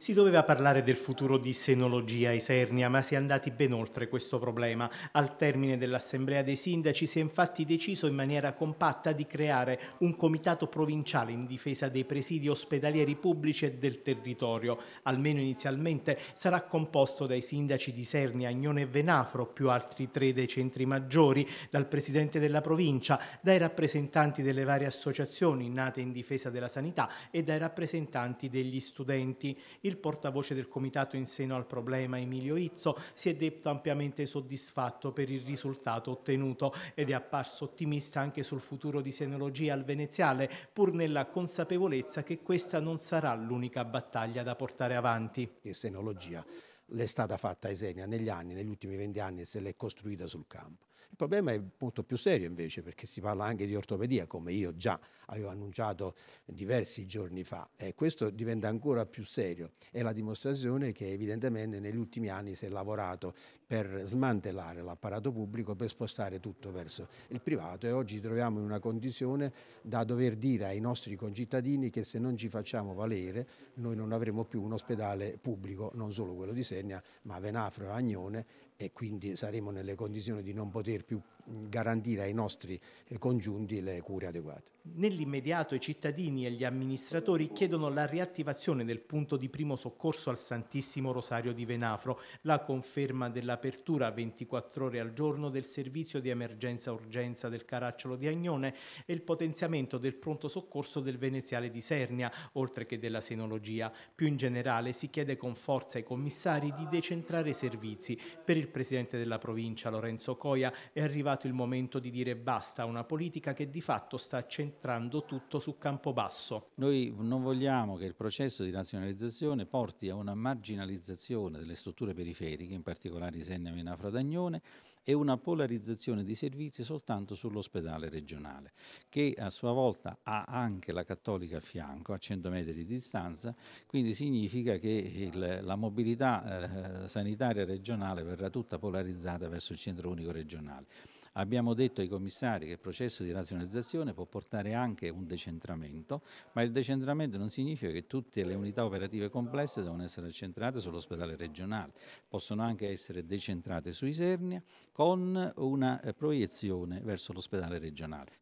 Si doveva parlare del futuro di senologia Isernia, ma si è andati ben oltre questo problema. Al termine dell'Assemblea dei Sindaci si è infatti deciso in maniera compatta di creare un comitato provinciale in difesa dei presidi ospedalieri pubblici e del territorio. Almeno inizialmente sarà composto dai sindaci di Isernia, Agnone e Venafro, più altri tre dei centri maggiori, dal presidente della provincia, dai rappresentanti delle varie associazioni nate in difesa della sanità e dai rappresentanti degli studenti. Il il portavoce del comitato in seno al problema, Emilio Izzo, si è detto ampiamente soddisfatto per il risultato ottenuto ed è apparso ottimista anche sul futuro di senologia al veneziale, pur nella consapevolezza che questa non sarà l'unica battaglia da portare avanti. E senologia l'è stata fatta Esenia negli anni, negli ultimi 20 anni, e se l'è costruita sul campo. Il problema è molto più serio invece perché si parla anche di ortopedia, come io già avevo annunciato diversi giorni fa. E questo diventa ancora più serio. È la dimostrazione che evidentemente negli ultimi anni si è lavorato per smantellare l'apparato pubblico, per spostare tutto verso il privato e oggi troviamo in una condizione da dover dire ai nostri concittadini che se non ci facciamo valere noi non avremo più un ospedale pubblico, non solo quello di Sernia, ma Venafro e Agnone e quindi saremo nelle condizioni di non poter dir più garantire ai nostri eh, congiunti le cure adeguate. Nell'immediato i cittadini e gli amministratori chiedono la riattivazione del punto di primo soccorso al Santissimo Rosario di Venafro, la conferma dell'apertura 24 ore al giorno del servizio di emergenza-urgenza del Caracciolo di Agnone e il potenziamento del pronto soccorso del Veneziale di Sernia, oltre che della senologia. Più in generale si chiede con forza ai commissari di decentrare i servizi. Per il presidente della provincia Lorenzo Coia è arrivato arrivato il momento di dire basta a una politica che di fatto sta centrando tutto su campo basso. Noi non vogliamo che il processo di nazionalizzazione porti a una marginalizzazione delle strutture periferiche, in particolare Isenna, Mena, Fradagnone, e una polarizzazione di servizi soltanto sull'ospedale regionale, che a sua volta ha anche la Cattolica a fianco, a 100 metri di distanza, quindi significa che il, la mobilità eh, sanitaria regionale verrà tutta polarizzata verso il centro unico regionale. Abbiamo detto ai commissari che il processo di razionalizzazione può portare anche un decentramento, ma il decentramento non significa che tutte le unità operative complesse devono essere centrate sull'ospedale regionale, possono anche essere decentrate su Isernia con una eh, proiezione verso l'ospedale regionale.